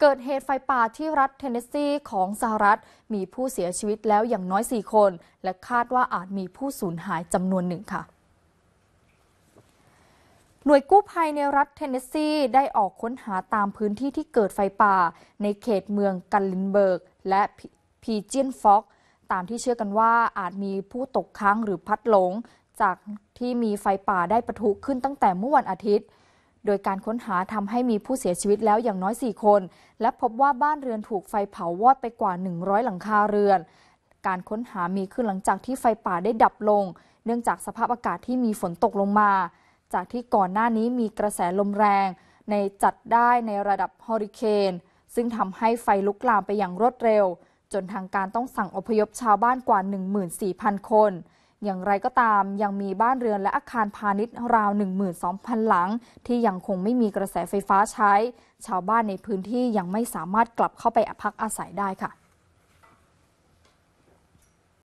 เกิดเหตุไฟป่าที่รัฐเทนเนสซีของสหรัฐมีผู้เสียชีวิตแล้วอย่างน้อย 4 คน และคาดว่าอาจมีผู้สูญหายจำนวนหนึ่งค่ะ หน่วยกู้ภัยในรัฐเทนเนสซีได้ออกค้นหาตามพื้นที่ที่เกิดไฟป่าในเขตเมืองกัลลินเบิร์กและพีเจียนฟ็อกตามที่เชื่อกันว่าอาจมีผู้ตกค้างหรือพัดหลง จากที่มีไฟป่าได้ประทุขึ้นตั้งแต่เมื่อวันอาทิตย์โดยการค้นหาทำให้มีผู้เสียชีวิตแล้วอย่างน้อย 4 คน และพบว่าบ้านเรือนถูกไฟเผาวอดไปกว่า 100 หลังคาเรือน การค้นหามีขึ้นหลังจากที่ไฟป่าได้ดับลง เนื่องจากสภาพอากาศที่มีฝนตกลงมา จากที่ก่อนหน้านี้มีกระแสลมแรง ในจัดได้ในระดับฮอริเคน ซึ่งทำให้ไฟลุกลามไปอย่างรวดเร็ว จนทางการต้องสั่งอพยพชาวบ้านกว่า 14,000 คนอย่างไรก็ตามยังมีบ้านเรือนและอาคารพาณิชย์ ราว 12,000 หลัง ที่ยังคงไม่มีกระแสไฟฟ้าใช้ ชาวบ้านในพื้นที่ยังไม่สามารถกลับเข้าไปพักอาศัยได้ค่ะ